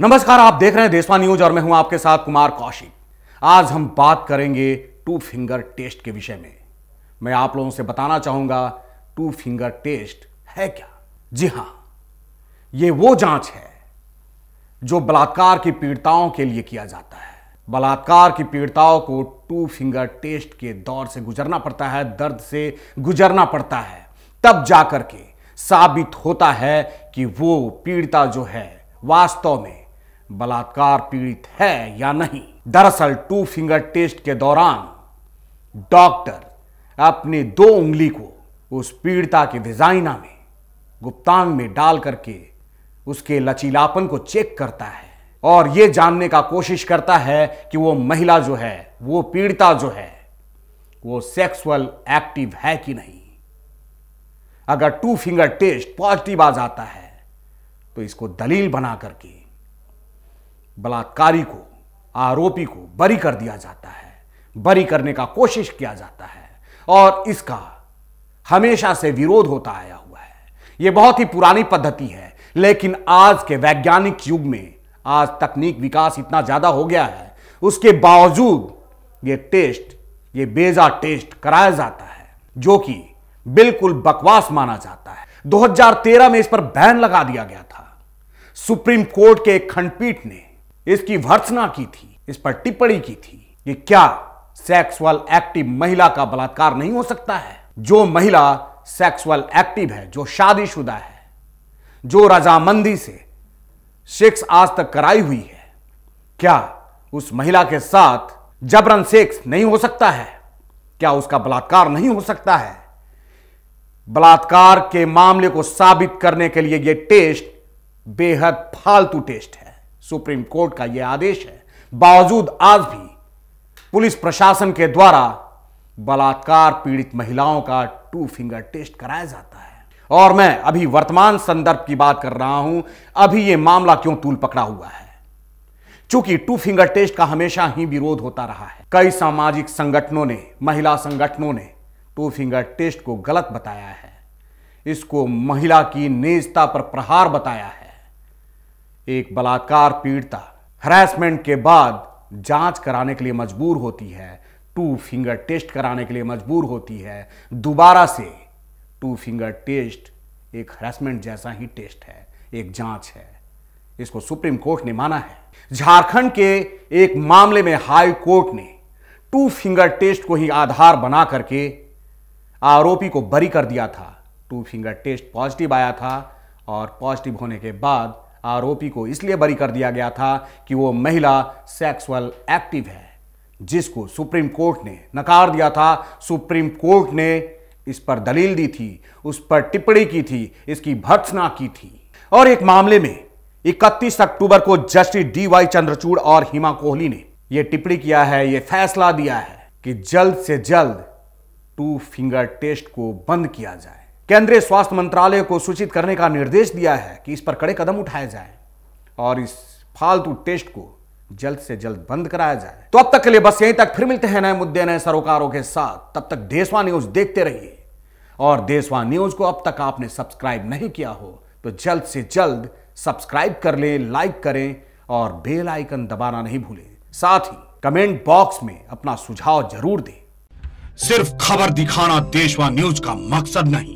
नमस्कार आप देख रहे हैं देशवा न्यूज और मैं हूं आपके साथ कुमार कौशिक आज हम बात करेंगे टू फिंगर टेस्ट के विषय में मैं आप लोगों से बताना चाहूंगा टू फिंगर टेस्ट है क्या जी हां यह वो जांच है जो बलात्कार की पीड़िताओं के लिए किया जाता है बलात्कार की पीड़िताओं को टू फिंगर टेस्ट के दौर से गुजरना पड़ता है दर्द से गुजरना पड़ता है तब जाकर के साबित होता है कि वो पीड़िता जो है वास्तव में बलात्कार पीड़ित है या नहीं दरअसल टू फिंगर टेस्ट के दौरान डॉक्टर अपनी दो उंगली को उस पीड़िता के विजाइना में गुप्तांग में डाल करके उसके लचीलापन को चेक करता है और यह जानने का कोशिश करता है कि वो महिला जो है वो पीड़िता जो है वो सेक्सुअल एक्टिव है कि नहीं अगर टू फिंगर टेस्ट पॉजिटिव आ जाता है तो इसको दलील बना करके बलात्कारी को आरोपी को बरी कर दिया जाता है बरी करने का कोशिश किया जाता है और इसका हमेशा से विरोध होता आया हुआ है यह बहुत ही पुरानी पद्धति है लेकिन आज के वैज्ञानिक युग में आज तकनीक विकास इतना ज़्यादा हो गया है उसके बावजूद ये टेस्ट ये बेजा टेस्ट कराया जाता है जो कि बिल्कुल बकवास माना जाता है 2013 में इस पर बैन लगा दिया गया था सुप्रीम कोर्ट के एक खंडपीठ ने इसकी भर्सना की थी इस पर टिप्पणी की थी ये क्या सेक्सुअल एक्टिव महिला का बलात्कार नहीं हो सकता है जो महिला सेक्सुअल एक्टिव है जो शादीशुदा है जो रजामंदी से सेक्स आज तक कराई हुई है क्या उस महिला के साथ जबरन सेक्स नहीं हो सकता है क्या उसका बलात्कार नहीं हो सकता है बलात्कार के मामले को साबित करने के लिए यह टेस्ट बेहद फालतू टेस्ट है सुप्रीम कोर्ट का यह आदेश है बावजूद आज भी पुलिस प्रशासन के द्वारा बलात्कार पीड़ित महिलाओं का टू फिंगर टेस्ट कराया जाता है और मैं अभी वर्तमान संदर्भ की बात कर रहा हूं अभी यह मामला क्यों तूल पकड़ा हुआ है चूंकि टू फिंगर टेस्ट का हमेशा ही विरोध होता रहा है कई सामाजिक संगठनों ने महिला संगठनों ने टू फिंगर टेस्ट को गलत बताया है इसको महिला की निजता पर प्रहार बताया है एक बलात्कार पीड़िता हरासमेंट के बाद जांच कराने के लिए मजबूर होती है टू फिंगर टेस्ट कराने के लिए मजबूर होती है दोबारा से टू फिंगर टेस्ट एक हरासमेंट जैसा ही टेस्ट है एक जांच है इसको सुप्रीम कोर्ट ने माना है झारखंड के एक मामले में हाई कोर्ट ने टू फिंगर टेस्ट को ही आधार बना करके आरोपी को बरी कर दिया था टू फिंगर टेस्ट पॉजिटिव आया था और पॉजिटिव होने के बाद आरोपी को इसलिए बरी कर दिया गया था कि वो महिला सेक्सुअल एक्टिव है जिसको सुप्रीम कोर्ट ने नकार दिया था सुप्रीम कोर्ट ने इस पर दलील दी थी उस पर टिप्पणी की थी इसकी भर्सना की थी और एक मामले में 31 अक्टूबर को जस्टिस डी वाई चंद्रचूड़ और हिमा कोहली ने यह टिप्पणी किया है यह फैसला दिया है कि जल्द से जल्द टू फिंगर टेस्ट को बंद किया जाए केंद्रीय स्वास्थ्य मंत्रालय को सूचित करने का निर्देश दिया है कि इस पर कड़े कदम उठाए जाए और इस फालतू टेस्ट को जल्द से जल्द बंद कराया जाए तो अब तक के लिए बस यहीं तक फिर मिलते हैं नए मुद्दे नए सरोकारों के साथ तब तक देशवा न्यूज देखते रहिए और देशवा न्यूज को अब तक आपने सब्सक्राइब नहीं किया हो तो जल्द से जल्द सब्सक्राइब कर लें लाइक करें और बेल आइकन दबाना नहीं भूलें साथ ही कमेंट बॉक्स में अपना सुझाव जरूर दें सिर्फ खबर दिखाना देशवा न्यूज का मकसद नहीं